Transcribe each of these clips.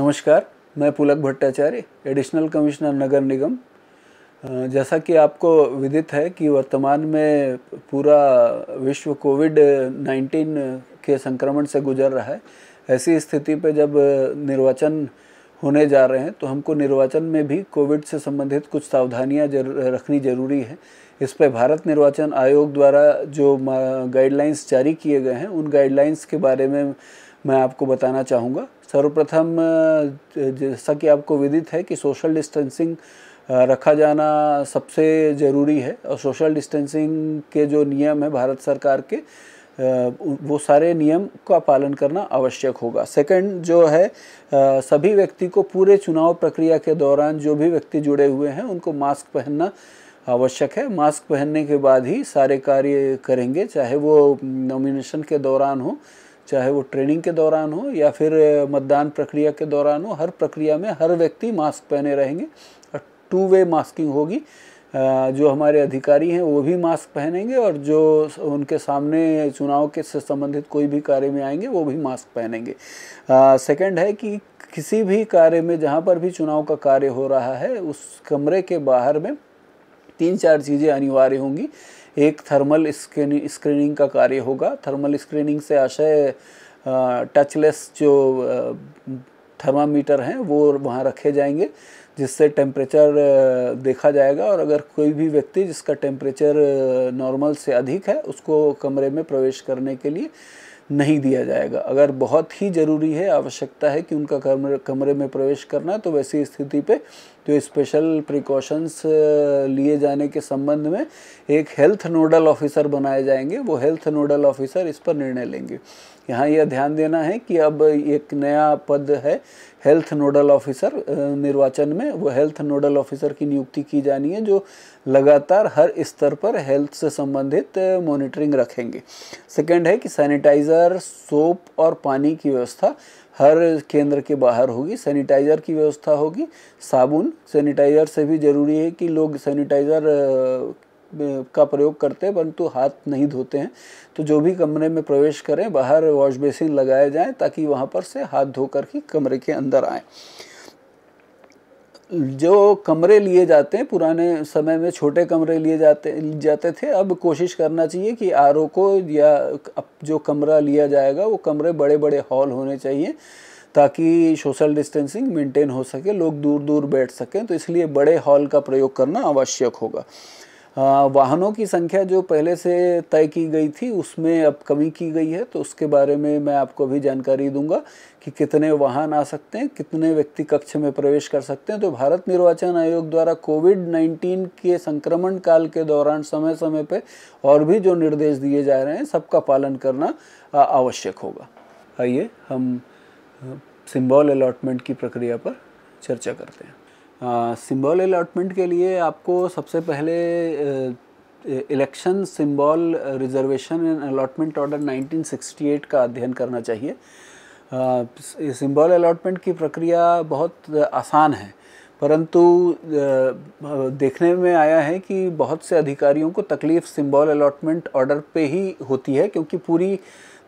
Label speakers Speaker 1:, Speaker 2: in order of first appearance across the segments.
Speaker 1: नमस्कार मैं Pulak Bhattacharya additional commissioner नगर निगम जैसा कि आपको विदित है कि वर्तमान में पूरा विश्व कोविड 19 के संक्रमण से गुजर रहा है ऐसी स्थिति पर जब निर्वाचन होने जा रहे हैं तो हमको निर्वाचन में भी कोविड से संबंधित कुछ सावधानियां जर, रखनी ज़रूरी है इस पर भारत निर्वाचन आयोग द्वारा जो गाइडलाइंस जारी किए गए हैं उन गाइडलाइंस के बारे में मैं आपको बताना चाहूँगा सर्वप्रथम जैसा कि आपको विदित है कि सोशल डिस्टेंसिंग रखा जाना सबसे ज़रूरी है और सोशल डिस्टेंसिंग के जो नियम है भारत सरकार के वो सारे नियम का पालन करना आवश्यक होगा सेकंड जो है सभी व्यक्ति को पूरे चुनाव प्रक्रिया के दौरान जो भी व्यक्ति जुड़े हुए हैं उनको मास्क पहनना आवश्यक है मास्क पहनने के बाद ही सारे कार्य करेंगे चाहे वो नॉमिनेशन के दौरान हो चाहे वो ट्रेनिंग के दौरान हो या फिर मतदान प्रक्रिया के दौरान हो हर प्रक्रिया में हर व्यक्ति मास्क पहने रहेंगे और टू वे मास्किंग होगी जो हमारे अधिकारी हैं वो भी मास्क पहनेंगे और जो उनके सामने चुनाव के से संबंधित कोई भी कार्य में आएंगे वो भी मास्क पहनेंगे सेकंड है कि किसी भी कार्य में जहाँ पर भी चुनाव का कार्य हो रहा है उस कमरे के बाहर में तीन चार चीज़ें अनिवार्य होंगी एक थर्मल स्क्रीनिंग स्क्रीनिंग का कार्य होगा थर्मल स्क्रीनिंग से आशय टचलेस जो थर्मामीटर हैं वो वहाँ रखे जाएंगे जिससे टेम्परेचर देखा जाएगा और अगर कोई भी व्यक्ति जिसका टेम्परेचर नॉर्मल से अधिक है उसको कमरे में प्रवेश करने के लिए नहीं दिया जाएगा अगर बहुत ही ज़रूरी है आवश्यकता है कि उनका कमरे कमरे में प्रवेश करना तो वैसी स्थिति पे जो स्पेशल प्रिकॉशंस uh, लिए जाने के संबंध में एक हेल्थ नोडल ऑफिसर बनाए जाएंगे वो हेल्थ नोडल ऑफिसर इस पर निर्णय लेंगे यहाँ यह ध्यान देना है कि अब एक नया पद है हेल्थ नोडल ऑफिसर निर्वाचन में वो हेल्थ नोडल ऑफिसर की नियुक्ति की जानी है जो लगातार हर स्तर पर हेल्थ से संबंधित मॉनिटरिंग रखेंगे सेकंड है कि सैनिटाइज़र सोप और पानी की व्यवस्था हर केंद्र के बाहर होगी सैनिटाइज़र की व्यवस्था होगी साबुन सैनिटाइज़र से भी ज़रूरी है कि लोग सैनिटाइज़र का प्रयोग करते हैं परंतु हाथ नहीं धोते हैं तो जो भी कमरे में प्रवेश करें बाहर वॉश बेसिन लगाए जाएं ताकि वहाँ पर से हाथ धोकर ही कमरे के अंदर आए जो कमरे लिए जाते हैं पुराने समय में छोटे कमरे लिए जाते जाते थे अब कोशिश करना चाहिए कि आर को या जो कमरा लिया जाएगा वो कमरे बड़े बड़े हॉल होने चाहिए ताकि सोशल डिस्टेंसिंग मेंटेन हो सके लोग दूर दूर बैठ सकें तो इसलिए बड़े हॉल का प्रयोग करना आवश्यक होगा वाहनों की संख्या जो पहले से तय की गई थी उसमें अब कमी की गई है तो उसके बारे में मैं आपको भी जानकारी दूंगा कि कितने वाहन आ सकते हैं कितने व्यक्ति कक्ष में प्रवेश कर सकते हैं तो भारत निर्वाचन आयोग द्वारा कोविड 19 के संक्रमण काल के दौरान समय समय पर और भी जो निर्देश दिए जा रहे हैं सबका पालन करना आवश्यक होगा आइए हम सिम्बॉल अलॉटमेंट की प्रक्रिया पर चर्चा करते हैं सिंबल अलॉटमेंट के लिए आपको सबसे पहले election symbol reservation and allotment order 1968 का अध्ययन करना चाहिए सिंबल अलॉटमेंट की प्रक्रिया बहुत आसान है परंतु देखने में आया है कि बहुत से अधिकारियों को तकलीफ़ सिंबल अलॉटमेंट ऑर्डर पे ही होती है क्योंकि पूरी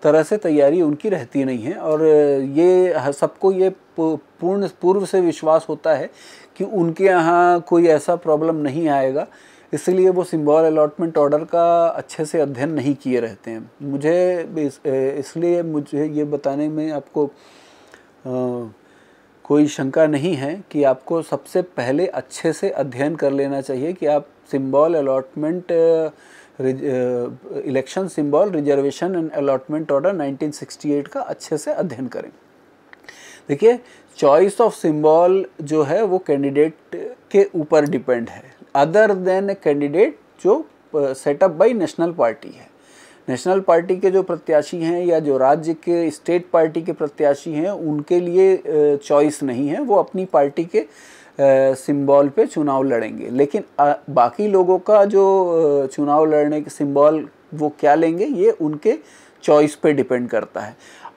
Speaker 1: तरह से तैयारी उनकी रहती नहीं है और ये सबको ये पूर्ण पूर्व से विश्वास होता है कि उनके यहाँ कोई ऐसा प्रॉब्लम नहीं आएगा इसलिए वो सिम्बॉल अलॉटमेंट ऑर्डर का अच्छे से अध्ययन नहीं किए रहते हैं मुझे इस, इसलिए मुझे ये बताने में आपको आ, कोई शंका नहीं है कि आपको सबसे पहले अच्छे से अध्ययन कर लेना चाहिए कि आप symbol allotment election symbol reservation and allotment order 1968 का अच्छे से अध्ययन करें देखिए चॉइस ऑफ सिंबल जो है वो कैंडिडेट के ऊपर डिपेंड है अदर देन कैंडिडेट जो सेटअप बाई नेशनल पार्टी है नेशनल पार्टी के जो प्रत्याशी हैं या जो राज्य के स्टेट पार्टी के प्रत्याशी हैं उनके लिए चॉइस नहीं है वो अपनी पार्टी के सिंबल पे चुनाव लड़ेंगे लेकिन बाकी लोगों का जो चुनाव लड़ने के सिंबल वो क्या लेंगे ये उनके चॉइस पे डिपेंड करता है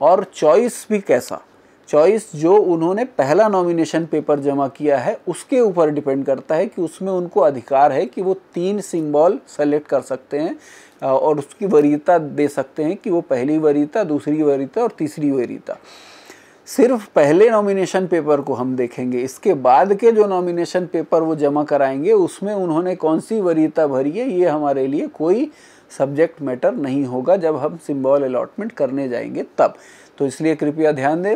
Speaker 1: और चॉइस भी कैसा चॉइस जो उन्होंने पहला नॉमिनेशन पेपर जमा किया है उसके ऊपर डिपेंड करता है कि उसमें उनको अधिकार है कि वो तीन सिंबल सेलेक्ट कर सकते हैं और उसकी वरीयता दे सकते हैं कि वो पहली वरीयता दूसरी वरीयता और तीसरी वरीयता सिर्फ पहले नॉमिनेशन पेपर को हम देखेंगे इसके बाद के जो नॉमिनेशन पेपर वो जमा कराएंगे उसमें उन्होंने कौन सी वरीयता भरी है ये हमारे लिए कोई सब्जेक्ट मैटर नहीं होगा जब हम सिम्बॉल अलॉटमेंट करने जाएंगे तब तो इसलिए कृपया ध्यान दें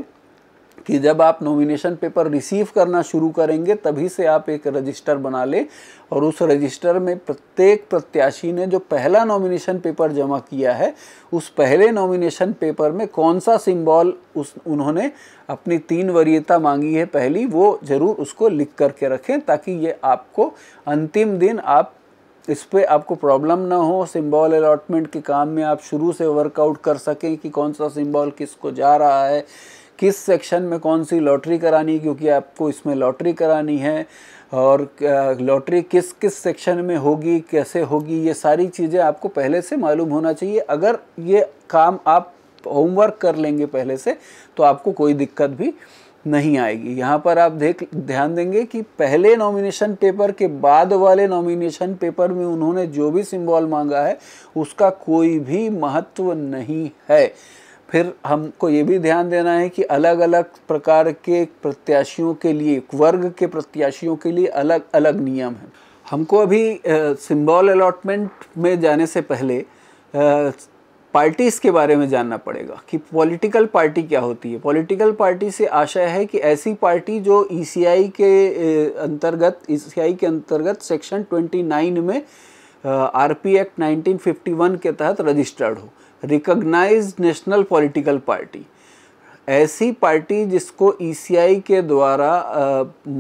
Speaker 1: कि जब आप नॉमिनेशन पेपर रिसीव करना शुरू करेंगे तभी से आप एक रजिस्टर बना लें और उस रजिस्टर में प्रत्येक प्रत्याशी ने जो पहला नॉमिनेशन पेपर जमा किया है उस पहले नॉमिनेशन पेपर में कौन सा सिंबल उस उन्होंने अपनी तीन वरीयता मांगी है पहली वो ज़रूर उसको लिख करके रखें ताकि ये आपको अंतिम दिन आप इस पर आपको प्रॉब्लम ना हो सिंबल अलॉटमेंट के काम में आप शुरू से वर्कआउट कर सकें कि कौन सा सिम्बॉल किसको जा रहा है किस सेक्शन में कौन सी लॉटरी करानी क्योंकि आपको इसमें लॉटरी करानी है और लॉटरी किस किस सेक्शन में होगी कैसे होगी ये सारी चीज़ें आपको पहले से मालूम होना चाहिए अगर ये काम आप होमवर्क कर लेंगे पहले से तो आपको कोई दिक्कत भी नहीं आएगी यहाँ पर आप देख ध्यान देंगे कि पहले नॉमिनेशन पेपर के बाद वाले नॉमिनेशन पेपर में उन्होंने जो भी सिंबल मांगा है उसका कोई भी महत्व नहीं है फिर हमको ये भी ध्यान देना है कि अलग अलग प्रकार के प्रत्याशियों के लिए वर्ग के प्रत्याशियों के लिए अलग अलग नियम हैं हमको अभी सिंबल अलॉटमेंट में जाने से पहले पार्टीज़ के बारे में जानना पड़ेगा कि पॉलिटिकल पार्टी क्या होती है पॉलिटिकल पार्टी से आशा है कि ऐसी पार्टी जो ईसीआई e के अंतर्गत ईसीआई e के अंतर्गत सेक्शन 29 में आरपी एक्ट 1951 के तहत रजिस्टर्ड हो रिकॉग्नाइज्ड नेशनल पॉलिटिकल पार्टी ऐसी पार्टी जिसको ईसीआई e के द्वारा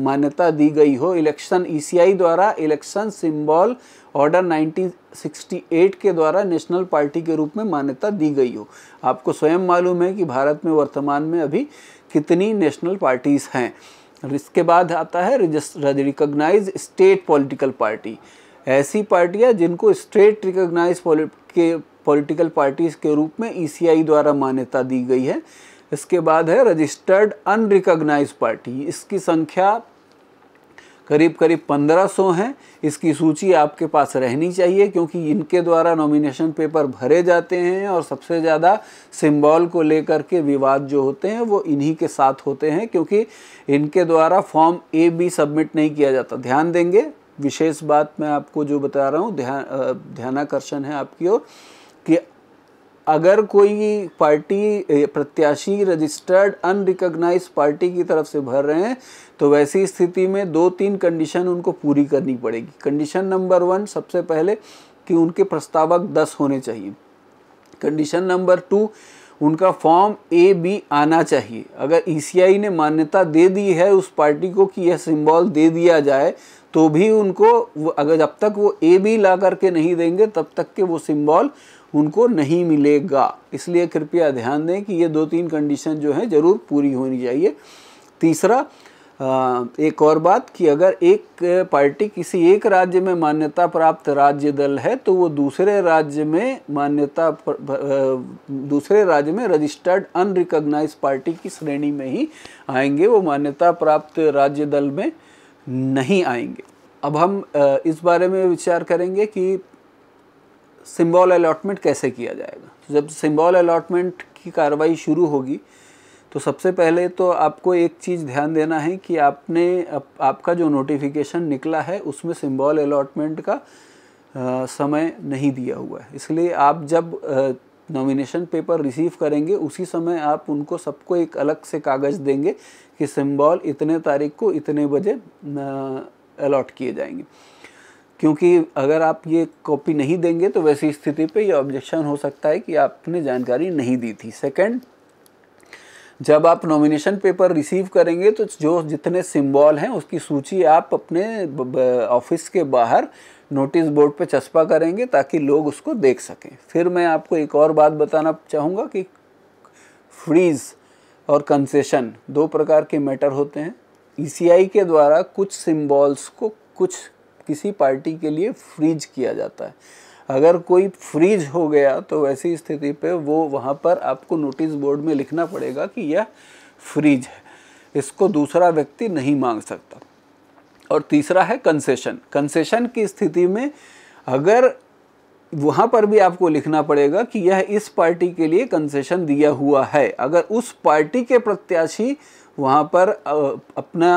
Speaker 1: मान्यता दी गई हो इलेक्शन ईसीआई e द्वारा इलेक्शन सिंबल ऑर्डर 1968 के द्वारा नेशनल पार्टी के रूप में मान्यता दी गई हो आपको स्वयं मालूम है कि भारत में वर्तमान में अभी कितनी नेशनल पार्टीज़ हैं इसके बाद आता है रिकॉग्नाइज स्टेट पॉलिटिकल पार्टी ऐसी पार्टियाँ जिनको स्टेट रिकॉग्नाइज के पॉलिटिकल पार्टीज़ के रूप में ई e द्वारा मान्यता दी गई है इसके बाद है रजिस्टर्ड अनरिकग्नाइज पार्टी इसकी संख्या करीब करीब 1500 हैं इसकी सूची आपके पास रहनी चाहिए क्योंकि इनके द्वारा नॉमिनेशन पेपर भरे जाते हैं और सबसे ज़्यादा सिंबल को लेकर के विवाद जो होते हैं वो इन्हीं के साथ होते हैं क्योंकि इनके द्वारा फॉर्म ए बी सबमिट नहीं किया जाता ध्यान देंगे विशेष बात मैं आपको जो बता रहा हूँ ध्यान ध्यानाकर्षण है आपकी ओर अगर कोई पार्टी प्रत्याशी रजिस्टर्ड अनरिकग्नाइज पार्टी की तरफ से भर रहे हैं तो वैसी स्थिति में दो तीन कंडीशन उनको पूरी करनी पड़ेगी कंडीशन नंबर वन सबसे पहले कि उनके प्रस्तावक दस होने चाहिए कंडीशन नंबर टू उनका फॉर्म ए बी आना चाहिए अगर ई e ने मान्यता दे दी है उस पार्टी को कि यह सिंबल दे दिया जाए तो भी उनको अगर जब तक वो ए बी ला करके नहीं देंगे तब तक के वो सिंबल उनको नहीं मिलेगा इसलिए कृपया ध्यान दें कि ये दो तीन कंडीशन जो है ज़रूर पूरी होनी चाहिए तीसरा एक और बात कि अगर एक पार्टी किसी एक राज्य में मान्यता प्राप्त राज्य दल है तो वो दूसरे राज्य में मान्यता दूसरे राज्य में रजिस्टर्ड अनरिकग्नाइज पार्टी की श्रेणी में ही आएंगे वो मान्यता प्राप्त राज्य दल में नहीं आएंगे अब हम इस बारे में विचार करेंगे कि सिम्बॉल अलॉटमेंट कैसे किया जाएगा तो जब सिम्बॉल अलॉटमेंट की कार्रवाई शुरू होगी तो सबसे पहले तो आपको एक चीज़ ध्यान देना है कि आपने आप, आपका जो नोटिफिकेशन निकला है उसमें सिम्बॉल अलॉटमेंट का आ, समय नहीं दिया हुआ है इसलिए आप जब नॉमिनेशन पेपर रिसीव करेंगे उसी समय आप उनको सबको एक अलग से कागज़ देंगे कि सिम्बॉल इतने तारीख को इतने बजे अलॉट किए जाएंगे क्योंकि अगर आप ये कॉपी नहीं देंगे तो वैसी स्थिति पे ये ऑब्जेक्शन हो सकता है कि आपने जानकारी नहीं दी थी सेकंड जब आप नॉमिनेशन पेपर रिसीव करेंगे तो जो जितने सिंबल हैं उसकी सूची आप अपने ऑफिस के बाहर नोटिस बोर्ड पे चस्पा करेंगे ताकि लोग उसको देख सकें फिर मैं आपको एक और बात बताना चाहूँगा कि फ्रीज़ और कंसेशन दो प्रकार के मैटर होते हैं ई e के द्वारा कुछ सिम्बॉल्स को कुछ किसी पार्टी के लिए फ्रीज किया जाता है अगर कोई फ्रीज हो गया तो वैसी स्थिति पे वो वहाँ पर आपको नोटिस बोर्ड में लिखना पड़ेगा कि यह फ्रीज है इसको दूसरा व्यक्ति नहीं मांग सकता और तीसरा है कंसेशन कंसेशन की स्थिति में अगर वहाँ पर भी आपको लिखना पड़ेगा कि यह इस पार्टी के लिए कंसेशन दिया हुआ है अगर उस पार्टी के प्रत्याशी वहाँ पर अपना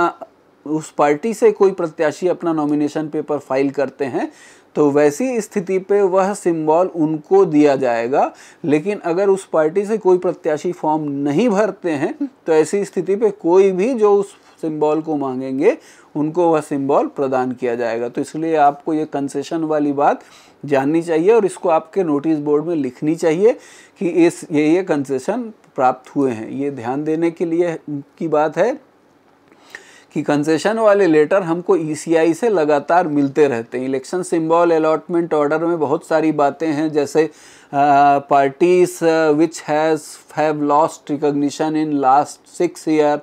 Speaker 1: उस पार्टी से कोई प्रत्याशी अपना नॉमिनेशन पेपर फाइल करते हैं तो वैसी स्थिति पे वह सिंबल उनको दिया जाएगा लेकिन अगर उस पार्टी से कोई प्रत्याशी फॉर्म नहीं भरते हैं तो ऐसी स्थिति पे कोई भी जो उस सिंबल को मांगेंगे उनको वह सिंबल प्रदान किया जाएगा तो इसलिए आपको ये कंसेशन वाली बात जाननी चाहिए और इसको आपके नोटिस बोर्ड में लिखनी चाहिए कि इस ये ये कंसेशन प्राप्त हुए हैं ये ध्यान देने के लिए की बात है कि कंसेशन वाले लेटर हमको ईसीआई e से लगातार मिलते रहते हैं इलेक्शन सिंबल अलॉटमेंट ऑर्डर में बहुत सारी बातें हैं जैसे parties which has have lost recognition in last six year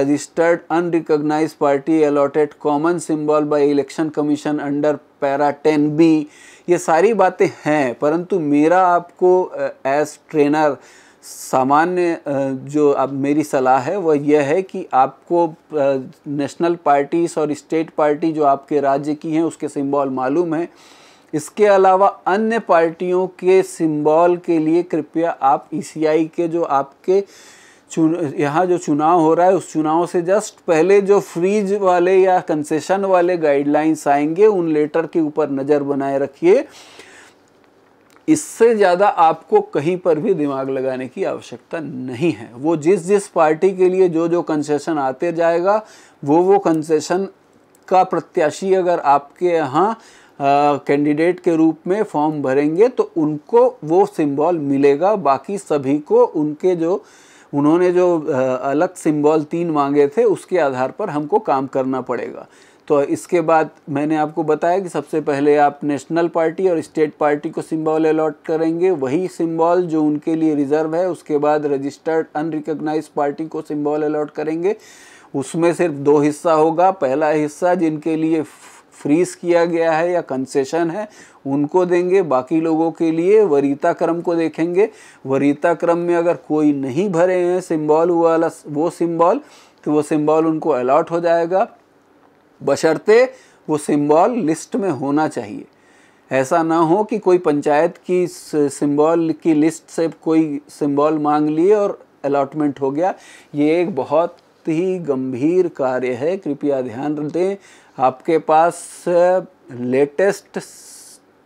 Speaker 1: registered registered party allotted common symbol by election commission under para ten B ये सारी बातें हैं परंतु मेरा आपको एज ट्रेनर uh, सामान्य जो अब मेरी सलाह है वह यह है कि आपको नेशनल पार्टीज़ और स्टेट पार्टी जो आपके राज्य की हैं उसके सिंबल मालूम हैं इसके अलावा अन्य पार्टियों के सिंबल के लिए कृपया आप ई e के जो आपके चुन यहाँ जो चुनाव हो रहा है उस चुनाव से जस्ट पहले जो फ्रीज वाले या कंसेशन वाले गाइडलाइंस आएंगे उन लेटर के ऊपर नज़र बनाए रखिए इससे ज़्यादा आपको कहीं पर भी दिमाग लगाने की आवश्यकता नहीं है वो जिस जिस पार्टी के लिए जो जो कंसेशन आते जाएगा वो वो कंसेशन का प्रत्याशी अगर आपके यहाँ कैंडिडेट के रूप में फॉर्म भरेंगे तो उनको वो सिंबल मिलेगा बाकी सभी को उनके जो उन्होंने जो अलग सिंबल तीन मांगे थे उसके आधार पर हमको काम करना पड़ेगा तो इसके बाद मैंने आपको बताया कि सबसे पहले आप नेशनल पार्टी और स्टेट पार्टी को सिंबल अलॉट करेंगे वही सिंबल जो उनके लिए रिजर्व है उसके बाद रजिस्टर्ड अनरिकग्नाइज पार्टी को सिंबल अलॉट करेंगे उसमें सिर्फ दो हिस्सा होगा पहला हिस्सा जिनके लिए फ्रीज किया गया है या कंसेशन है उनको देंगे बाकी लोगों के लिए वरीता क्रम को देखेंगे वरीता क्रम में अगर कोई नहीं भरे हैं सिंबल वाला वो सिंबल तो वो सिंबल उनको अलॉट हो जाएगा बशर्ते वो सिंबल लिस्ट में होना चाहिए ऐसा ना हो कि कोई पंचायत की सिंबल की लिस्ट से कोई सिंबल मांग लिए और अलाटमेंट हो गया ये एक बहुत ही गंभीर कार्य है कृपया ध्यान दें आपके पास लेटेस्ट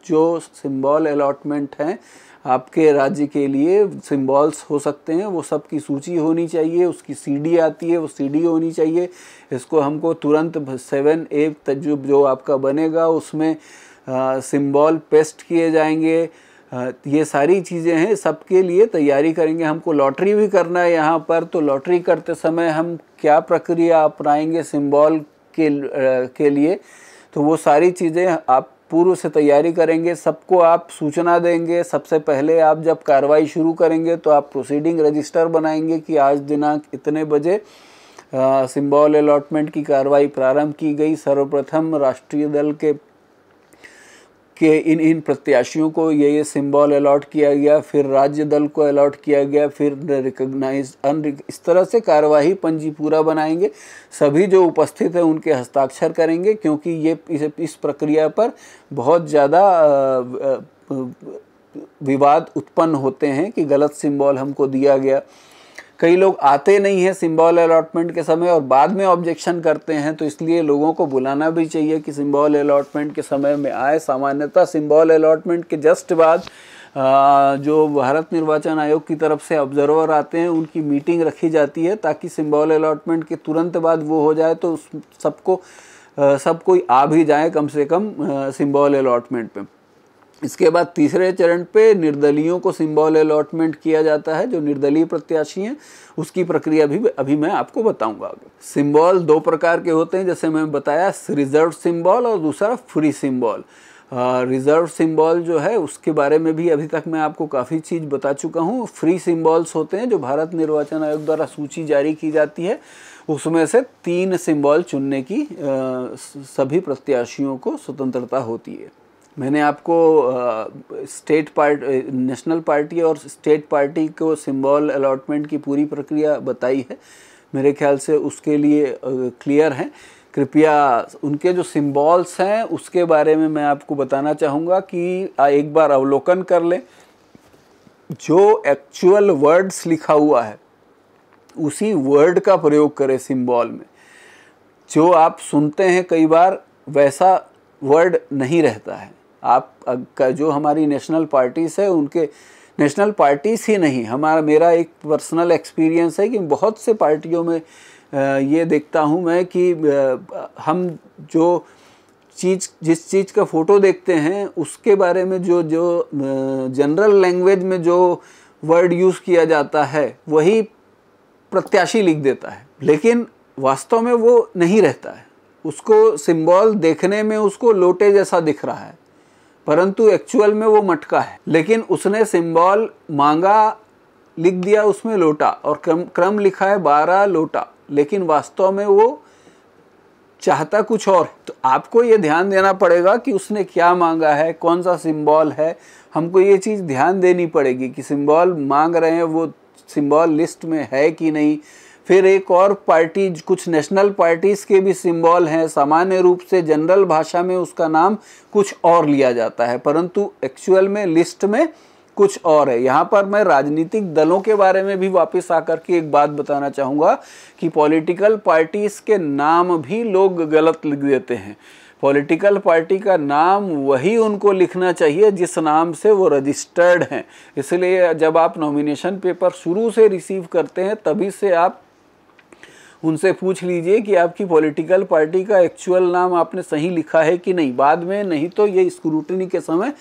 Speaker 1: जो सिंबल अलाटमेंट हैं आपके राज्य के लिए सिम्बॉल्स हो सकते हैं वो सब की सूची होनी चाहिए उसकी सीडी आती है वो सीडी होनी चाहिए इसको हमको तुरंत सेवन ए तजुब जो आपका बनेगा उसमें सिम्बॉल पेस्ट किए जाएंगे ये सारी चीज़ें हैं सबके लिए तैयारी करेंगे हमको लॉटरी भी करना है यहाँ पर तो लॉटरी करते समय हम क्या प्रक्रिया अपनाएंगे सिम्बॉल के के लिए तो वो सारी चीज़ें आप पूर्व से तैयारी करेंगे सबको आप सूचना देंगे सबसे पहले आप जब कार्रवाई शुरू करेंगे तो आप प्रोसीडिंग रजिस्टर बनाएंगे कि आज दिनांक इतने बजे सिंबॉल अलॉटमेंट की कार्रवाई प्रारंभ की गई सर्वप्रथम राष्ट्रीय दल के कि इन इन प्रत्याशियों को ये ये सिंबल अलॉट किया गया फिर राज्य दल को अलॉट किया गया फिर रिकग्नाइज अन इस तरह से कार्यवाही पंजी पूरा बनाएंगे सभी जो उपस्थित हैं उनके हस्ताक्षर करेंगे क्योंकि ये इस, इस प्रक्रिया पर बहुत ज़्यादा विवाद उत्पन्न होते हैं कि गलत सिंबल हमको दिया गया कई लोग आते नहीं हैं सिम्बॉल अलॉटमेंट के समय और बाद में ऑब्जेक्शन करते हैं तो इसलिए लोगों को बुलाना भी चाहिए कि सिम्बॉल अलॉटमेंट के समय में आए सामान्यतः सिम्बॉल अलॉटमेंट के जस्ट बाद जो भारत निर्वाचन आयोग की तरफ से ऑब्जर्वर आते हैं उनकी मीटिंग रखी जाती है ताकि सिम्बॉल अलॉटमेंट के तुरंत बाद वो हो जाए तो सबको सब कोई आ भी जाए कम से कम सिम्बॉल अलॉटमेंट में इसके बाद तीसरे चरण पे निर्दलियों को सिंबल अलॉटमेंट किया जाता है जो निर्दलीय प्रत्याशी हैं उसकी प्रक्रिया भी अभी मैं आपको बताऊंगा आगे सिंबल दो प्रकार के होते हैं जैसे मैंने बताया रिजर्व सिंबल और दूसरा फ्री सिंबल रिज़र्व सिंबल जो है उसके बारे में भी अभी तक मैं आपको काफ़ी चीज़ बता चुका हूँ फ्री सिंबल्स होते हैं जो भारत निर्वाचन आयोग द्वारा सूची जारी की जाती है उसमें से तीन सिंबल चुनने की आ, सभी प्रत्याशियों को स्वतंत्रता होती है मैंने आपको स्टेट पार्ट नेशनल पार्टी और स्टेट पार्टी को सिंबल अलॉटमेंट की पूरी प्रक्रिया बताई है मेरे ख्याल से उसके लिए क्लियर हैं कृपया उनके जो सिंबल्स हैं उसके बारे में मैं आपको बताना चाहूँगा कि एक बार अवलोकन कर लें जो एक्चुअल वर्ड्स लिखा हुआ है उसी वर्ड का प्रयोग करें सिंबल में जो आप सुनते हैं कई बार वैसा वर्ड नहीं रहता है आप जो हमारी नेशनल पार्टीज़ है उनके नेशनल पार्टीज़ ही नहीं हमारा मेरा एक पर्सनल एक्सपीरियंस है कि बहुत से पार्टियों में ये देखता हूँ मैं कि हम जो चीज़ जिस चीज़ का फ़ोटो देखते हैं उसके बारे में जो जो जनरल लैंग्वेज में जो वर्ड यूज़ किया जाता है वही प्रत्याशी लिख देता है लेकिन वास्तव में वो नहीं रहता है उसको सिंबल देखने में उसको लोटे जैसा दिख रहा है परंतु एक्चुअल में वो मटका है लेकिन उसने सिंबल मांगा लिख दिया उसमें लोटा और क्रम क्रम लिखा है बारह लोटा लेकिन वास्तव में वो चाहता कुछ और तो आपको ये ध्यान देना पड़ेगा कि उसने क्या मांगा है कौन सा सिंबल है हमको ये चीज़ ध्यान देनी पड़ेगी कि सिंबल मांग रहे हैं वो सिंबल लिस्ट में है कि नहीं फिर एक और पार्टी कुछ नेशनल पार्टीज़ के भी सिंबल हैं सामान्य रूप से जनरल भाषा में उसका नाम कुछ और लिया जाता है परंतु एक्चुअल में लिस्ट में कुछ और है यहाँ पर मैं राजनीतिक दलों के बारे में भी वापस आकर के एक बात बताना चाहूँगा कि पॉलिटिकल पार्टीज़ के नाम भी लोग गलत लिख देते हैं पॉलिटिकल पार्टी का नाम वही उनको लिखना चाहिए जिस नाम से वो रजिस्टर्ड हैं इसलिए जब आप नॉमिनेशन पेपर शुरू से रिसीव करते हैं तभी से आप उनसे पूछ लीजिए कि आपकी पॉलिटिकल पार्टी का एक्चुअल नाम आपने सही लिखा है कि नहीं बाद में नहीं तो ये स्क्रूटनी के समय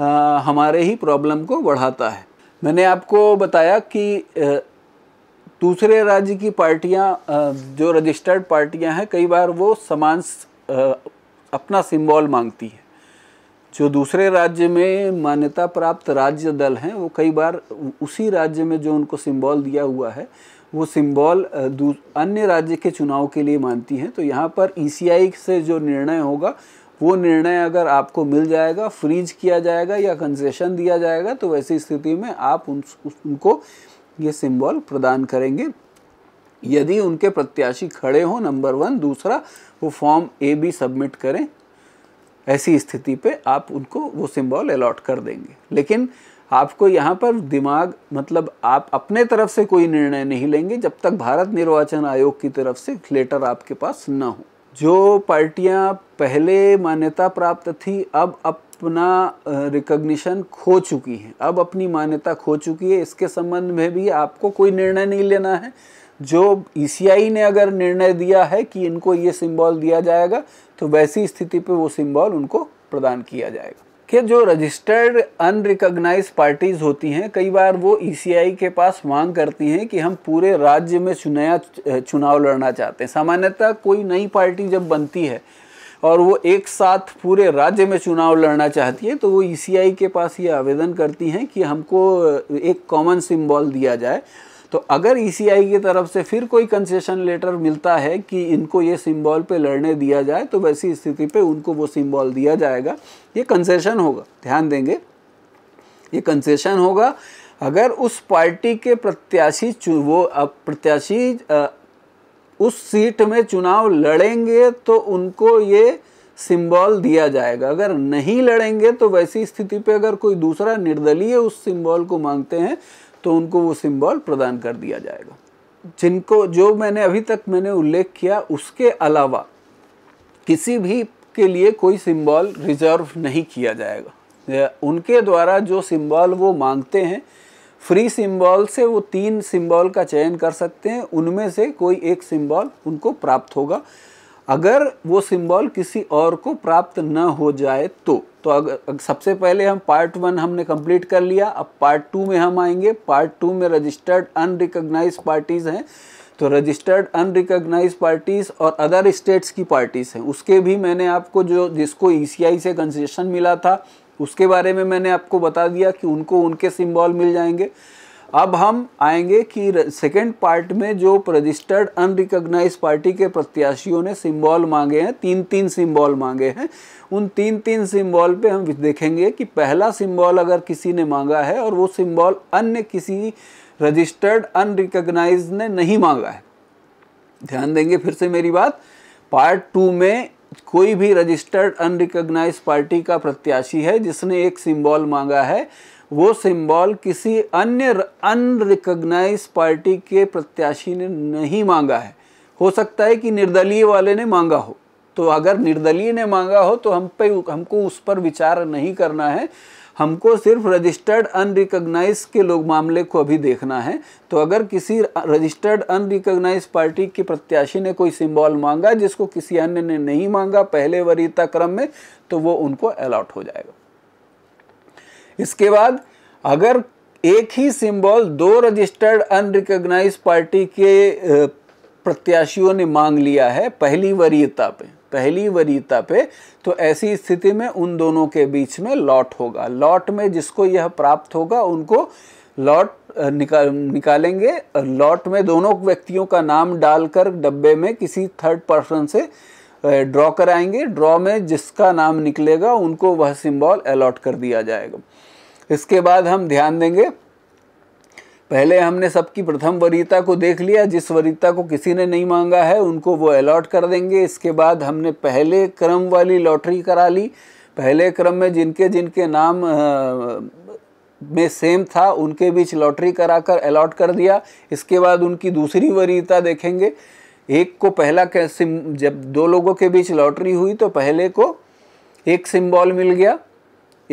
Speaker 1: आ, हमारे ही प्रॉब्लम को बढ़ाता है मैंने आपको बताया कि दूसरे राज्य की पार्टियां जो रजिस्टर्ड पार्टियां हैं कई बार वो समान अपना सिंबल मांगती है जो दूसरे राज्य में मान्यता प्राप्त राज्य दल हैं वो कई बार उसी राज्य में जो उनको सिंबल दिया हुआ है वो सिंबल अन्य राज्य के चुनाव के लिए मानती हैं तो यहाँ पर ई e से जो निर्णय होगा वो निर्णय अगर आपको मिल जाएगा फ्रीज किया जाएगा या कंसेशन दिया जाएगा तो वैसी स्थिति में आप उन, उनको ये सिंबल प्रदान करेंगे यदि उनके प्रत्याशी खड़े हों नंबर वन दूसरा वो फॉर्म ए बी सबमिट करें ऐसी स्थिति पे आप उनको वो सिंबल अलॉट कर देंगे लेकिन आपको यहाँ पर दिमाग मतलब आप अपने तरफ से कोई निर्णय नहीं लेंगे जब तक भारत निर्वाचन आयोग की तरफ से लेटर आपके पास ना हो जो पार्टियाँ पहले मान्यता प्राप्त थी अब अपना रिकग्निशन खो चुकी हैं अब अपनी मान्यता खो चुकी है इसके संबंध में भी आपको कोई निर्णय नहीं लेना है जो ई e ने अगर निर्णय दिया है कि इनको ये सिंबल दिया जाएगा तो वैसी स्थिति पे वो सिंबल उनको प्रदान किया जाएगा कि जो रजिस्टर्ड अनरिकग्नाइज पार्टीज़ होती हैं कई बार वो ईसीआई e के पास मांग करती हैं कि हम पूरे राज्य में चुनाया चुनाव लड़ना चाहते हैं सामान्यतः कोई नई पार्टी जब बनती है और वो एक साथ पूरे राज्य में चुनाव लड़ना चाहती है तो वो ईसीआई e के पास ये आवेदन करती हैं कि हमको एक कॉमन सिम्बॉल दिया जाए तो अगर ई e की तरफ से फिर कोई कंसेशन लेटर मिलता है कि इनको ये सिम्बॉल पे लड़ने दिया जाए तो वैसी स्थिति पे उनको वो सिम्बॉल दिया जाएगा ये कंसेशन होगा ध्यान देंगे ये कंसेशन होगा अगर उस पार्टी के प्रत्याशी वो प्रत्याशी उस सीट में चुनाव लड़ेंगे तो उनको ये सिंबल दिया जाएगा अगर नहीं लड़ेंगे तो वैसी स्थिति पे अगर कोई दूसरा निर्दलीय उस सिंबल को मांगते हैं तो उनको वो सिम्बॉल प्रदान कर दिया जाएगा जिनको जो मैंने अभी तक मैंने उल्लेख किया उसके अलावा किसी भी के लिए कोई सिम्बॉल रिजर्व नहीं किया जाएगा उनके द्वारा जो सिम्बॉल वो मांगते हैं फ्री सिम्बॉल से वो तीन सिम्बॉल का चयन कर सकते हैं उनमें से कोई एक सिम्बॉल उनको प्राप्त होगा अगर वो सिंबल किसी और को प्राप्त न हो जाए तो तो अगर सबसे पहले हम पार्ट वन हमने कंप्लीट कर लिया अब पार्ट टू में हम आएंगे पार्ट टू में रजिस्टर्ड अनरिकग्नाइज पार्टीज़ हैं तो रजिस्टर्ड अनरिकग्नाइज पार्टीज़ और अदर स्टेट्स की पार्टीज़ हैं उसके भी मैंने आपको जो जिसको ई e से कंसेशन मिला था उसके बारे में मैंने आपको बता दिया कि उनको उनके सिम्बॉल मिल जाएंगे अब हम आएंगे कि सेकेंड पार्ट में जो रजिस्टर्ड अनरिकग्नाइज पार्टी के प्रत्याशियों ने सिंबल मांगे हैं तीन तीन सिंबल मांगे हैं उन तीन तीन सिंबल पे हम देखेंगे कि पहला सिंबल अगर किसी ने मांगा है और वो सिंबल अन्य किसी रजिस्टर्ड अनरिकग्नाइज ने नहीं मांगा है ध्यान देंगे फिर से मेरी बात पार्ट टू में कोई भी रजिस्टर्ड अनरिकग्नाइज पार्टी का प्रत्याशी है जिसने एक सिंबल मांगा है वो सिंबल किसी अन्य अनरिकग्नाइज पार्टी के प्रत्याशी ने नहीं मांगा है हो सकता है कि निर्दलीय वाले ने मांगा हो तो अगर निर्दलीय ने मांगा हो तो हम पे हमको उस पर विचार नहीं करना है हमको सिर्फ रजिस्टर्ड अनरिकग्नाइज के लोग मामले को अभी देखना है तो अगर किसी रजिस्टर्ड अनरिकग्नाइज पार्टी के प्रत्याशी ने कोई सिंबल मांगा जिसको किसी अन्य ने नहीं मांगा पहले वरीयता क्रम में तो वो उनको अलॉट हो जाएगा इसके बाद अगर एक ही सिंबल दो रजिस्टर्ड अनरिकग्नाइज पार्टी के प्रत्याशियों ने मांग लिया है पहली वरीयता पे पहली वरीयता पे तो ऐसी स्थिति में उन दोनों के बीच में लॉट होगा लॉट में जिसको यह प्राप्त होगा उनको लॉट निकाल निकालेंगे लॉट में दोनों व्यक्तियों का नाम डालकर डब्बे में किसी थर्ड पर्सन से ड्रॉ कराएंगे ड्रॉ में जिसका नाम निकलेगा उनको वह सिंबल अलॉट कर दिया जाएगा इसके बाद हम ध्यान देंगे पहले हमने सबकी प्रथम वरीयता को देख लिया जिस वरीयता को किसी ने नहीं मांगा है उनको वो अलॉट कर देंगे इसके बाद हमने पहले क्रम वाली लॉटरी करा ली पहले क्रम में जिनके जिनके नाम में सेम था उनके बीच लॉटरी कराकर अलॉट कर दिया इसके बाद उनकी दूसरी वरीयता देखेंगे एक को पहला जब दो लोगों के बीच लॉटरी हुई तो पहले को एक सिम्बॉल मिल गया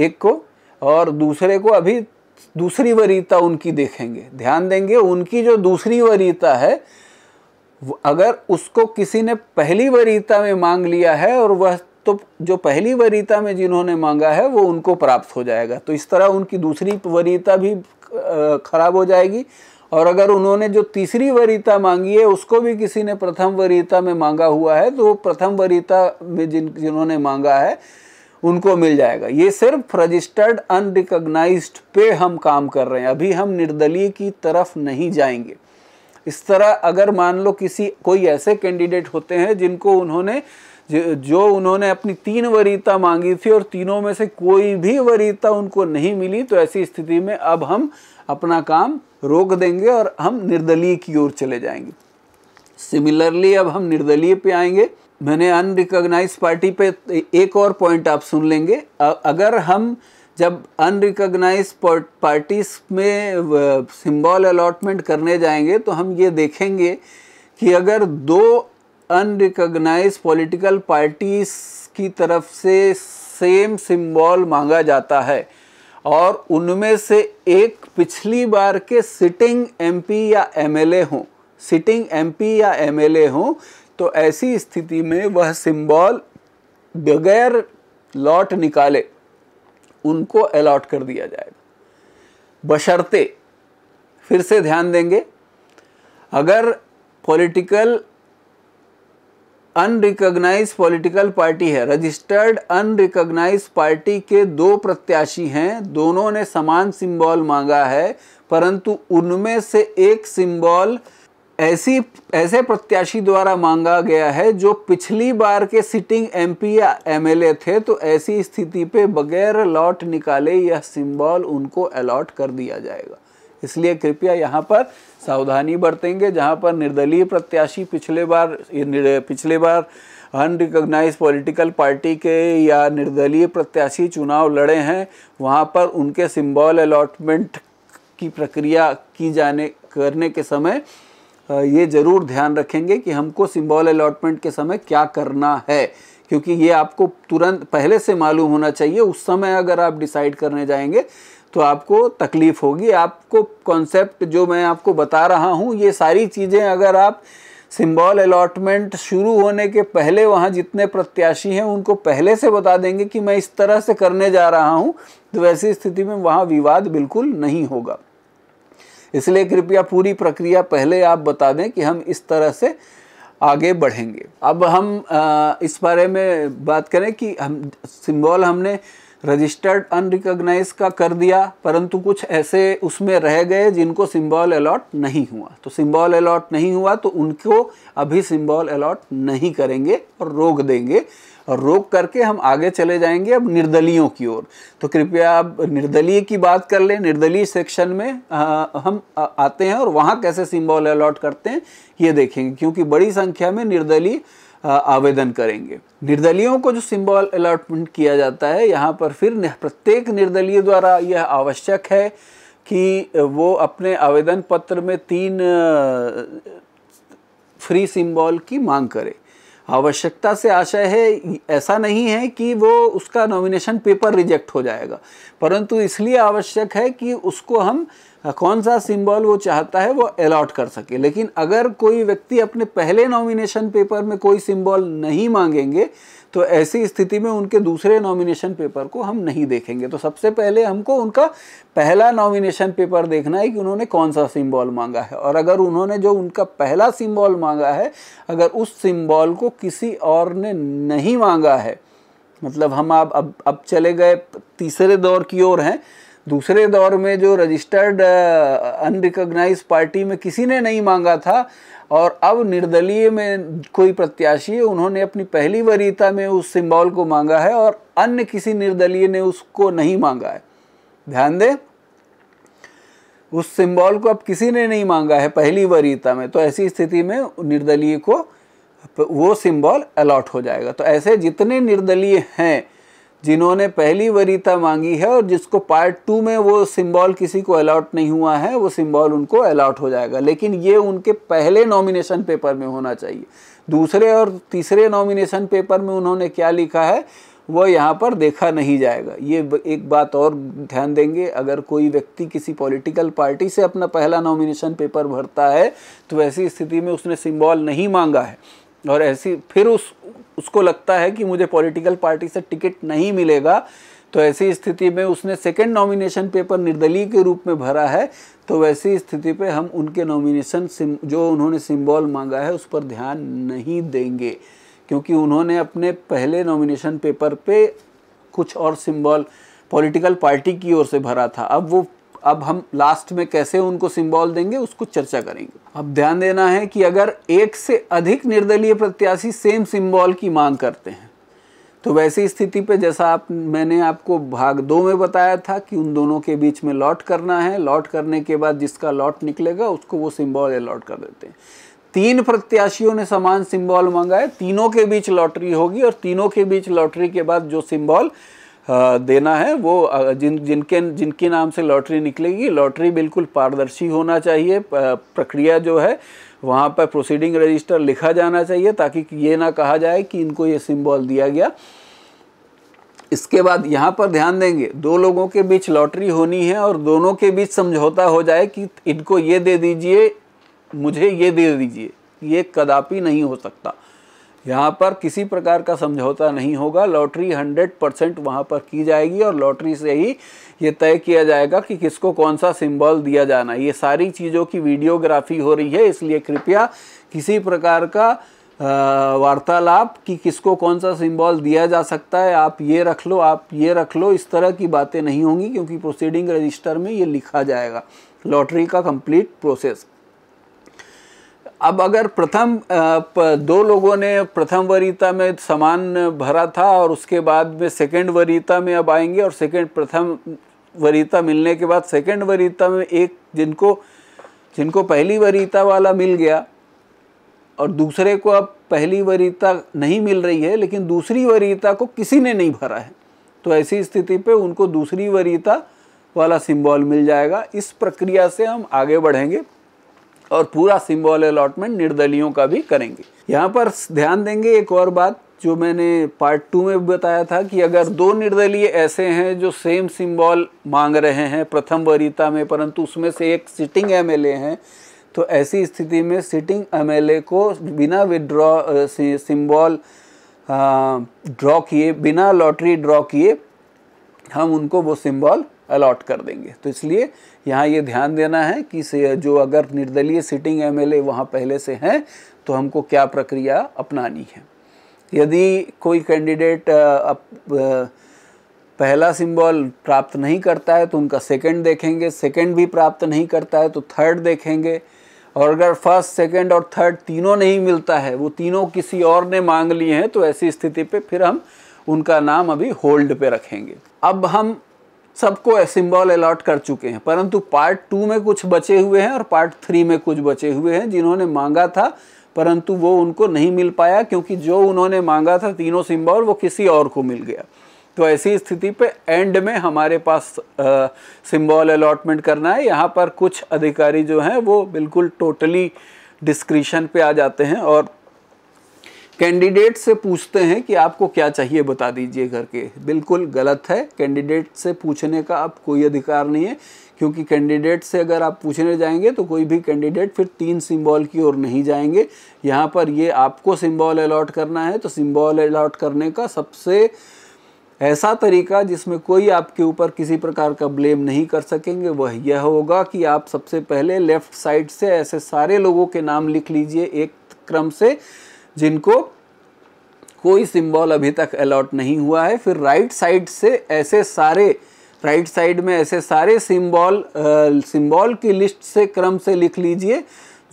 Speaker 1: एक को और दूसरे को अभी दूसरी वरीयता उनकी देखेंगे ध्यान देंगे उनकी जो दूसरी वरीयता है अगर उसको किसी ने पहली वरीयता में मांग लिया है और वह तो जो पहली वरीयता में जिन्होंने मांगा है वो उनको प्राप्त हो जाएगा तो इस तरह उनकी दूसरी वरीयता भी खराब हो जाएगी और अगर उन्होंने जो तीसरी वरीयता मांगी है उसको भी किसी ने प्रथम वरीयता में मांगा हुआ है तो वो प्रथम वरीयता में जिन जिन्होंने मांगा है उनको मिल जाएगा ये सिर्फ रजिस्टर्ड अनरिकग्नाइज पे हम काम कर रहे हैं अभी हम निर्दलीय की तरफ नहीं जाएंगे इस तरह अगर मान लो किसी कोई ऐसे कैंडिडेट होते हैं जिनको उन्होंने जो उन्होंने अपनी तीन वरीयता मांगी थी और तीनों में से कोई भी वरीयता उनको नहीं मिली तो ऐसी स्थिति में अब हम अपना काम रोक देंगे और हम निर्दलीय की ओर चले जाएंगे सिमिलरली अब हम निर्दलीय पे आएंगे मैंने अनरिकॉग्नाइज पार्टी पे एक और पॉइंट आप सुन लेंगे अगर हम जब अनरिकॉग्नाइज पार्टीज में सिंबल अलॉटमेंट करने जाएंगे तो हम ये देखेंगे कि अगर दो अनरिकॉग्नाइज पॉलिटिकल पार्टीज की तरफ से सेम सिंबल मांगा जाता है और उनमें से एक पिछली बार के सिटिंग एमपी या एमएलए हों सिटिंग एमपी या एमएलए हों तो ऐसी स्थिति में वह सिंबल बगैर लॉट निकाले उनको अलॉट कर दिया जाएगा बशर्ते फिर से ध्यान देंगे अगर पॉलिटिकल अनरिकग्नाइज पॉलिटिकल पार्टी है रजिस्टर्ड अनरिकग्नाइज पार्टी के दो प्रत्याशी हैं दोनों ने समान सिंबल मांगा है परंतु उनमें से एक सिंबल ऐसी ऐसे प्रत्याशी द्वारा मांगा गया है जो पिछली बार के सिटिंग एमपी या एमएलए थे तो ऐसी स्थिति पे बगैर लॉट निकाले यह सिंबल उनको अलॉट कर दिया जाएगा इसलिए कृपया यहाँ पर सावधानी बरतेंगे जहाँ पर निर्दलीय प्रत्याशी पिछले बार पिछले बार अनरिकग्नाइज पॉलिटिकल पार्टी के या निर्दलीय प्रत्याशी चुनाव लड़े हैं वहाँ पर उनके सिंबल अलॉटमेंट की प्रक्रिया की जाने करने के समय ये ज़रूर ध्यान रखेंगे कि हमको सिंबल अलॉटमेंट के समय क्या करना है क्योंकि ये आपको तुरंत पहले से मालूम होना चाहिए उस समय अगर आप डिसाइड करने जाएंगे तो आपको तकलीफ़ होगी आपको कॉन्सेप्ट जो मैं आपको बता रहा हूँ ये सारी चीज़ें अगर आप सिंबल अलॉटमेंट शुरू होने के पहले वहाँ जितने प्रत्याशी हैं उनको पहले से बता देंगे कि मैं इस तरह से करने जा रहा हूँ तो वैसी स्थिति में वहाँ विवाद बिल्कुल नहीं होगा इसलिए कृपया पूरी प्रक्रिया पहले आप बता दें कि हम इस तरह से आगे बढ़ेंगे अब हम इस बारे में बात करें कि हम सिंबल हमने रजिस्टर्ड अनरिकग्नाइज का कर दिया परंतु कुछ ऐसे उसमें रह गए जिनको सिंबल अलॉट नहीं हुआ तो सिंबल अलॉट नहीं हुआ तो उनको अभी सिंबल अलॉट नहीं करेंगे और रोक देंगे और रोक करके हम आगे चले जाएंगे अब निर्दलीयों की ओर तो कृपया आप निर्दलीय की बात कर लें निर्दलीय सेक्शन में आ, हम आते हैं और वहाँ कैसे सिम्बॉल अलॉट करते हैं ये देखेंगे क्योंकि बड़ी संख्या में निर्दलीय आवेदन करेंगे निर्दलियों को जो सिंबल अलॉटमेंट किया जाता है यहाँ पर फिर प्रत्येक निर्दलीय द्वारा यह आवश्यक है कि वो अपने आवेदन पत्र में तीन फ्री सिंबल की मांग करे आवश्यकता से आशय है ऐसा नहीं है कि वो उसका नॉमिनेशन पेपर रिजेक्ट हो जाएगा परंतु इसलिए आवश्यक है कि उसको हम कौन सा सिंबल वो चाहता है वो अलॉट कर सके लेकिन अगर कोई व्यक्ति अपने पहले नॉमिनेशन पेपर में कोई सिंबल नहीं मांगेंगे तो ऐसी स्थिति में उनके दूसरे नॉमिनेशन पेपर को हम नहीं देखेंगे तो सबसे पहले हमको उनका पहला नॉमिनेशन पेपर देखना है कि उन्होंने कौन सा सिम्बॉल मांगा है और अगर उन्होंने जो उनका पहला सिम्बॉल मांगा है अगर उस सिम्बॉल को किसी और ने नहीं मांगा है मतलब हम आप अब अब चले गए तीसरे दौर की ओर हैं दूसरे दौर में जो रजिस्टर्ड अनरिकग्नाइज पार्टी में किसी ने नहीं मांगा था और अब निर्दलीय में कोई प्रत्याशी है उन्होंने अपनी पहली वरीयता में उस सिंबल को मांगा है और अन्य किसी निर्दलीय ने उसको नहीं मांगा है ध्यान दें उस सिंबल को अब किसी ने नहीं मांगा है पहली वरीयता में तो ऐसी स्थिति में निर्दलीय को वो सिंबल अलॉट हो जाएगा तो ऐसे जितने निर्दलीय हैं जिन्होंने पहली वरीता मांगी है और जिसको पार्ट टू में वो सिंबल किसी को अलाउट नहीं हुआ है वो सिंबल उनको अलाउट हो जाएगा लेकिन ये उनके पहले नॉमिनेशन पेपर में होना चाहिए दूसरे और तीसरे नॉमिनेशन पेपर में उन्होंने क्या लिखा है वह यहाँ पर देखा नहीं जाएगा ये एक बात और ध्यान देंगे अगर कोई व्यक्ति किसी पॉलिटिकल पार्टी से अपना पहला नॉमिनेशन पेपर भरता है तो ऐसी स्थिति में उसने सिंबल नहीं मांगा है और ऐसी फिर उस उसको लगता है कि मुझे पॉलिटिकल पार्टी से टिकट नहीं मिलेगा तो ऐसी स्थिति में उसने सेकेंड नॉमिनेशन पेपर निर्दलीय के रूप में भरा है तो वैसी स्थिति पे हम उनके नॉमिनेशन जो उन्होंने सिंबल मांगा है उस पर ध्यान नहीं देंगे क्योंकि उन्होंने अपने पहले नॉमिनेशन पेपर पे कुछ और सिंबल पॉलिटिकल पार्टी की ओर से भरा था अब वो अब हम लास्ट में कैसे उनको सिंबॉल देंगे उसको चर्चा करेंगे अब ध्यान देना है कि अगर एक से अधिक निर्दलीय प्रत्याशी सेम सिंबॉल की मांग करते हैं तो वैसी स्थिति पे जैसा आप मैंने आपको भाग दो में बताया था कि उन दोनों के बीच में लॉट करना है लॉट करने के बाद जिसका लॉट निकलेगा उसको वो सिंबॉल अलॉट कर देते हैं तीन प्रत्याशियों ने समान सिंबॉल मांगा है तीनों के बीच लॉटरी होगी और तीनों के बीच लॉटरी के बाद जो सिम्बॉल देना है वो जिन जिनके जिनके नाम से लॉटरी निकलेगी लॉटरी बिल्कुल पारदर्शी होना चाहिए प्रक्रिया जो है वहाँ पर प्रोसीडिंग रजिस्टर लिखा जाना चाहिए ताकि ये ना कहा जाए कि इनको ये सिम्बॉल दिया गया इसके बाद यहाँ पर ध्यान देंगे दो लोगों के बीच लॉटरी होनी है और दोनों के बीच समझौता हो जाए कि इनको ये दे दीजिए मुझे ये दे दीजिए ये कदापि नहीं हो सकता यहाँ पर किसी प्रकार का समझौता नहीं होगा लॉटरी 100 परसेंट वहाँ पर की जाएगी और लॉटरी से ही ये तय किया जाएगा कि किसको कौन सा सिंबल दिया जाना ये सारी चीज़ों की वीडियोग्राफी हो रही है इसलिए कृपया किसी प्रकार का वार्तालाप कि किसको कौन सा सिंबल दिया जा सकता है आप ये रख लो आप ये रख लो इस तरह की बातें नहीं होंगी क्योंकि प्रोसीडिंग रजिस्टर में ये लिखा जाएगा लॉटरी का कंप्लीट प्रोसेस अब अगर प्रथम दो लोगों ने प्रथम वरीता में समान भरा था और उसके बाद में सेकेंड वरीता में अब आएंगे और सेकेंड प्रथम वरीता मिलने के बाद सेकेंड वरीता में एक जिनको जिनको पहली वरीता वाला मिल गया और दूसरे को अब पहली वरीता नहीं मिल रही है लेकिन दूसरी वरीता को किसी ने नहीं भरा है तो ऐसी स्थिति पे उनको दूसरी वरीता वाला सिंबल मिल जाएगा इस प्रक्रिया से हम आगे बढ़ेंगे और पूरा सिंबल अलॉटमेंट निर्दलियों का भी करेंगे यहाँ पर ध्यान देंगे एक और बात जो मैंने पार्ट टू में बताया था कि अगर दो निर्दलीय ऐसे हैं जो सेम सिंबल मांग रहे हैं प्रथम वरीयता में परंतु उसमें से एक सिटिंग एम हैं तो ऐसी स्थिति में सिटिंग एम को बिना विड्रॉ सिम्बॉल ड्रॉ किए बिना लॉटरी ड्रॉ किए हम उनको वो सिंबल अलॉट कर देंगे तो इसलिए यहाँ ये ध्यान देना है कि से जो अगर निर्दलीय सिटिंग एम एल वहाँ पहले से हैं तो हमको क्या प्रक्रिया अपनानी है यदि कोई कैंडिडेट पहला सिंबल प्राप्त नहीं करता है तो उनका सेकंड देखेंगे सेकंड भी प्राप्त नहीं करता है तो थर्ड देखेंगे और अगर फर्स्ट सेकंड और थर्ड तीनों नहीं मिलता है वो तीनों किसी और ने मांग लिए हैं तो ऐसी स्थिति पे फिर हम उनका नाम अभी होल्ड पे रखेंगे अब हम सबको सिम्बॉल अलॉट कर चुके हैं परंतु पार्ट टू में कुछ बचे हुए हैं और पार्ट थ्री में कुछ बचे हुए हैं जिन्होंने मांगा था परंतु वो उनको नहीं मिल पाया क्योंकि जो उन्होंने मांगा था तीनों सिम्बॉल वो किसी और को मिल गया तो ऐसी स्थिति पे एंड में हमारे पास सिम्बॉल अलॉटमेंट करना है यहाँ पर कुछ अधिकारी जो हैं वो बिल्कुल टोटली डिस्क्रिशन पे आ जाते हैं और कैंडिडेट से पूछते हैं कि आपको क्या चाहिए बता दीजिए घर के बिल्कुल गलत है कैंडिडेट से पूछने का आप कोई अधिकार नहीं है क्योंकि कैंडिडेट से अगर आप पूछने जाएंगे तो कोई भी कैंडिडेट फिर तीन सिंबल की ओर नहीं जाएंगे यहाँ पर ये आपको सिंबल अलॉट करना है तो सिंबल अलॉट करने का सबसे ऐसा तरीका जिसमें कोई आपके ऊपर किसी प्रकार का ब्लेम नहीं कर सकेंगे वह यह होगा कि आप सबसे पहले लेफ़्ट साइड से ऐसे सारे लोगों के नाम लिख लीजिए एक क्रम से जिनको कोई सिंबल अभी तक अलॉट नहीं हुआ है फिर राइट साइड से ऐसे सारे राइट साइड में ऐसे सारे सिंबल सिंबल की लिस्ट से क्रम से लिख लीजिए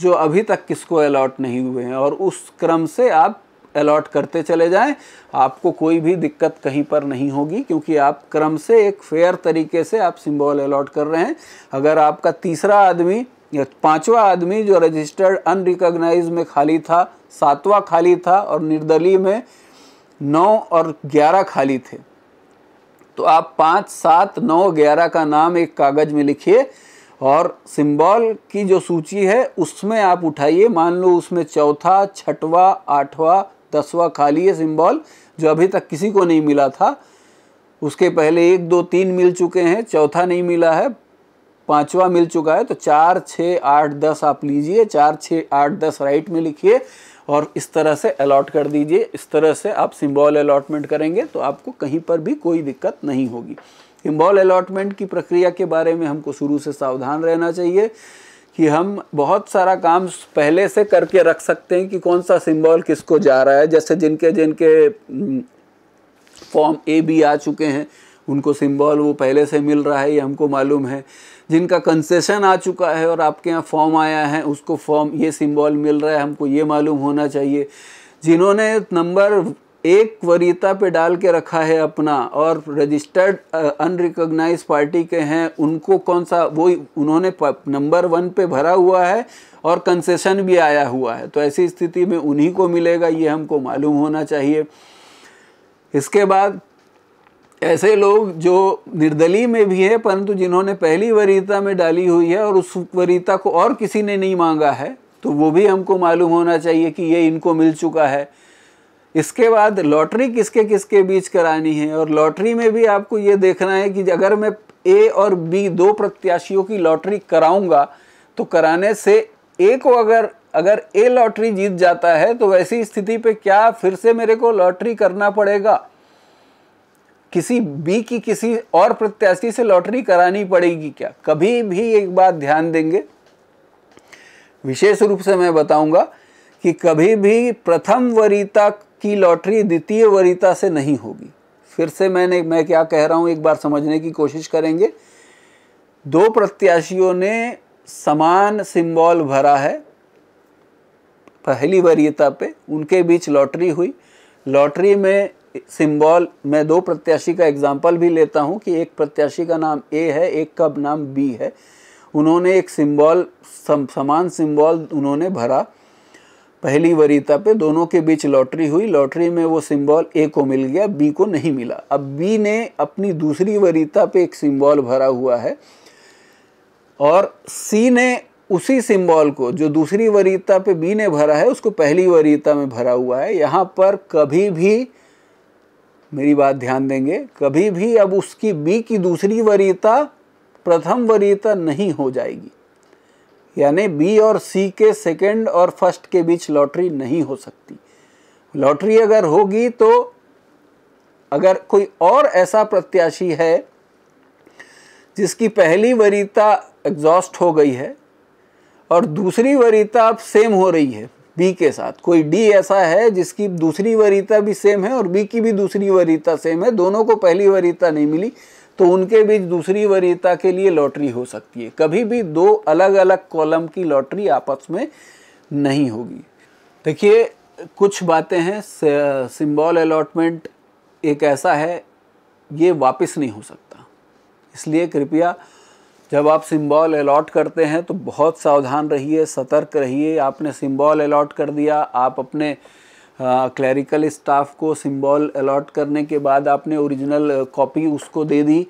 Speaker 1: जो अभी तक किसको अलॉट नहीं हुए हैं और उस क्रम से आप अलॉट करते चले जाएं आपको कोई भी दिक्कत कहीं पर नहीं होगी क्योंकि आप क्रम से एक फेयर तरीके से आप सिंबल अलॉट कर रहे हैं अगर आपका तीसरा आदमी पांचवा आदमी जो रजिस्टर्ड अनरिकॉग्नाइज में खाली था सातवां खाली था और निर्दलीय में नौ और ग्यारह खाली थे तो आप पाँच सात नौ ग्यारह का नाम एक कागज़ में लिखिए और सिंबल की जो सूची है उसमें आप उठाइए मान लो उसमें चौथा छठवा आठवां दसवा खाली है सिंबल जो अभी तक किसी को नहीं मिला था उसके पहले एक दो तीन मिल चुके हैं चौथा नहीं मिला है पांचवा मिल चुका है तो चार छः आठ दस आप लीजिए चार छः आठ दस राइट में लिखिए और इस तरह से अलॉट कर दीजिए इस तरह से आप सिम्बॉल अलॉटमेंट करेंगे तो आपको कहीं पर भी कोई दिक्कत नहीं होगी सिम्बॉल अलॉटमेंट की प्रक्रिया के बारे में हमको शुरू से सावधान रहना चाहिए कि हम बहुत सारा काम पहले से करके रख सकते हैं कि कौन सा सिम्बॉल किसको जा रहा है जैसे जिनके जिनके फॉर्म ए बी आ चुके हैं उनको सिम्बॉल वो पहले से मिल रहा है ये हमको मालूम है जिनका कंसेशन आ चुका है और आपके यहाँ फॉर्म आया है उसको फॉर्म ये सिम्बॉल मिल रहा है हमको ये मालूम होना चाहिए जिन्होंने नंबर एक वरीता पे डाल के रखा है अपना और रजिस्टर्ड अनरिकग्नाइज पार्टी के हैं उनको कौन सा वो उन्होंने नंबर वन पे भरा हुआ है और कंसेशन भी आया हुआ है तो ऐसी स्थिति में उन्हीं को मिलेगा ये हमको मालूम होना चाहिए इसके बाद ऐसे लोग जो निर्दलीय में भी है परंतु जिन्होंने पहली वरीयता में डाली हुई है और उस वरीयता को और किसी ने नहीं मांगा है तो वो भी हमको मालूम होना चाहिए कि ये इनको मिल चुका है इसके बाद लॉटरी किसके किसके बीच करानी है और लॉटरी में भी आपको ये देखना है कि अगर मैं ए और बी दो प्रत्याशियों की लॉटरी कराऊंगा तो कराने से ए को अगर अगर ए लॉटरी जीत जाता है तो वैसी स्थिति पे क्या फिर से मेरे को लॉटरी करना पड़ेगा किसी बी की किसी और प्रत्याशी से लॉटरी करानी पड़ेगी क्या कभी भी एक बात ध्यान देंगे विशेष रूप से मैं बताऊंगा कि कभी भी प्रथम वरीता की लॉटरी द्वितीय वरीता से नहीं होगी फिर से मैंने मैं क्या कह रहा हूँ एक बार समझने की कोशिश करेंगे दो प्रत्याशियों ने समान सिंबल भरा है पहली वरीयता पे उनके बीच लॉटरी हुई लॉटरी में सिंबल मैं दो प्रत्याशी का एग्जाम्पल भी लेता हूँ कि एक प्रत्याशी का नाम ए है एक का नाम बी है उन्होंने एक सिंबल सम, समान सिंबल उन्होंने भरा पहली वरीता पे दोनों के बीच लॉटरी हुई लॉटरी में वो सिंबल ए को मिल गया बी को नहीं मिला अब बी ने अपनी दूसरी वरीता पे एक सिंबल भरा हुआ है और सी ने उसी सिंबल को जो दूसरी वरीता पे बी ने भरा है उसको पहली वरीता में भरा हुआ है यहाँ पर कभी भी मेरी बात ध्यान देंगे कभी भी अब उसकी बी की दूसरी वरीयता प्रथम वरीयता नहीं हो जाएगी यानी बी और सी के सेकंड और फर्स्ट के बीच लॉटरी नहीं हो सकती लॉटरी अगर होगी तो अगर कोई और ऐसा प्रत्याशी है जिसकी पहली वरीता एग्जॉस्ट हो गई है और दूसरी वरीता अब सेम हो रही है बी के साथ कोई डी ऐसा है जिसकी दूसरी वरीता भी सेम है और बी की भी दूसरी वरीता सेम है दोनों को पहली वरीता नहीं मिली तो उनके बीच दूसरी वरीयता के लिए लॉटरी हो सकती है कभी भी दो अलग अलग कॉलम की लॉटरी आपस में नहीं होगी देखिए कुछ बातें हैं सिंबल अलॉटमेंट एक ऐसा है ये वापस नहीं हो सकता इसलिए कृपया जब आप सिम्बॉल अलॉट करते हैं तो बहुत सावधान रहिए सतर्क रहिए आपने सिम्बॉल अलॉट कर दिया आप अपने क्लरिकल स्टाफ को सिम्बॉल अलॉट करने के बाद आपने ओरिजिनल कॉपी उसको दे दी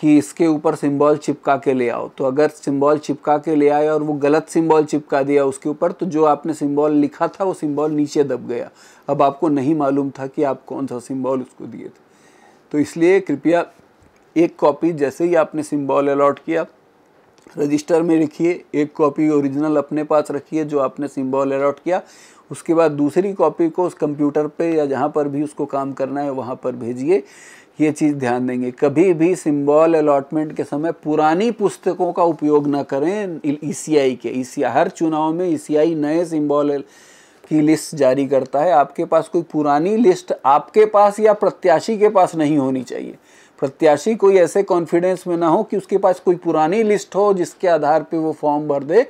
Speaker 1: कि इसके ऊपर सिम्बॉल चिपका के ले आओ तो अगर सिम्बॉल चिपका के ले आए और वो गलत सिम्बॉल चिपका दिया उसके ऊपर तो जो आपने सिम्बॉल लिखा था वो सिम्बॉल नीचे दब गया अब आपको नहीं मालूम था कि आप कौन सा सिम्बॉल उसको दिए थे तो इसलिए कृपया एक कॉपी जैसे ही आपने सिम्बॉल अलॉट किया रजिस्टर में रखिए एक कॉपी ओरिजिनल अपने पास रखिए जो आपने सिम्बॉल अलॉट किया उसके बाद दूसरी कॉपी को उस कंप्यूटर पे या जहाँ पर भी उसको काम करना है वहाँ पर भेजिए ये चीज़ ध्यान देंगे कभी भी सिम्बॉल अलॉटमेंट के समय पुरानी पुस्तकों का उपयोग ना करें ई के ई हर चुनाव में ई नए सिम्बॉल की लिस्ट जारी करता है आपके पास कोई पुरानी लिस्ट आपके पास या प्रत्याशी के पास नहीं होनी चाहिए प्रत्याशी कोई ऐसे कॉन्फिडेंस में ना हो कि उसके पास कोई पुरानी लिस्ट हो जिसके आधार पे वो फॉर्म भर दे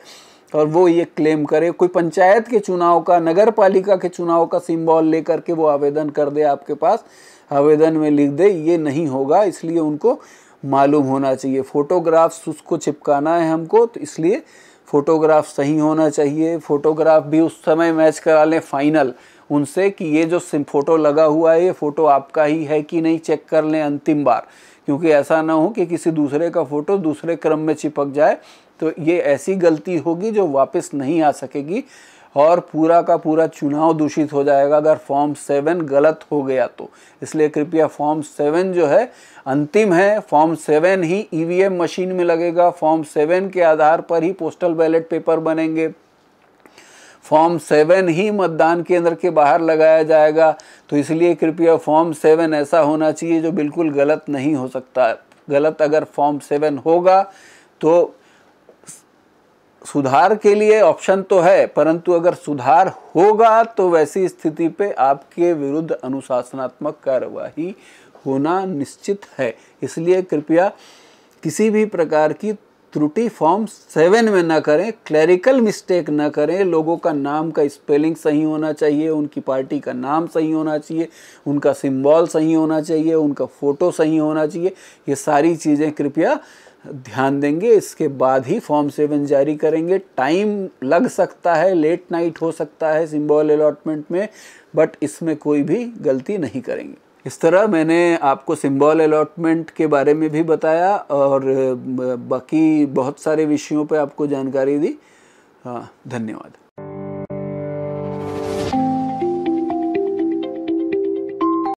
Speaker 1: और वो ये क्लेम करे कोई पंचायत के चुनाव का नगर पालिका के चुनाव का सिम्बॉल लेकर के वो आवेदन कर दे आपके पास आवेदन में लिख दे ये नहीं होगा इसलिए उनको मालूम होना चाहिए फ़ोटोग्राफ्स उसको चिपकाना है हमको तो इसलिए फ़ोटोग्राफ सही होना चाहिए फ़ोटोग्राफ भी उस समय मैच करा लें फाइनल उनसे कि ये जो सिम फोटो लगा हुआ है ये फ़ोटो आपका ही है कि नहीं चेक कर लें अंतिम बार क्योंकि ऐसा ना हो कि किसी दूसरे का फ़ोटो दूसरे क्रम में चिपक जाए तो ये ऐसी गलती होगी जो वापस नहीं आ सकेगी और पूरा का पूरा चुनाव दूषित हो जाएगा अगर फॉर्म सेवन गलत हो गया तो इसलिए कृपया फॉर्म सेवन जो है अंतिम है फॉर्म सेवन ही ईवीएम मशीन में लगेगा फॉर्म सेवन के आधार पर ही पोस्टल बैलेट पेपर बनेंगे फॉर्म सेवन ही मतदान केंद्र के बाहर लगाया जाएगा तो इसलिए कृपया फॉर्म सेवन ऐसा होना चाहिए जो बिल्कुल गलत नहीं हो सकता गलत अगर फॉर्म सेवन होगा तो सुधार के लिए ऑप्शन तो है परंतु अगर सुधार होगा तो वैसी स्थिति पे आपके विरुद्ध अनुशासनात्मक कार्यवाही होना निश्चित है इसलिए कृपया किसी भी प्रकार की त्रुटि फॉर्म सेवन में ना करें क्लैरिकल मिस्टेक ना करें लोगों का नाम का स्पेलिंग सही होना चाहिए उनकी पार्टी का नाम सही होना चाहिए उनका सिंबल सही होना चाहिए उनका फ़ोटो सही होना चाहिए ये सारी चीज़ें कृपया ध्यान देंगे इसके बाद ही फॉर्म सेवन जारी करेंगे टाइम लग सकता है लेट नाइट हो सकता है सिम्बॉल अलॉटमेंट में बट इसमें कोई भी गलती नहीं करेंगे इस तरह मैंने आपको सिंबल अलॉटमेंट के बारे में भी बताया और बाकी बहुत सारे विषयों पर आपको जानकारी दी हाँ धन्यवाद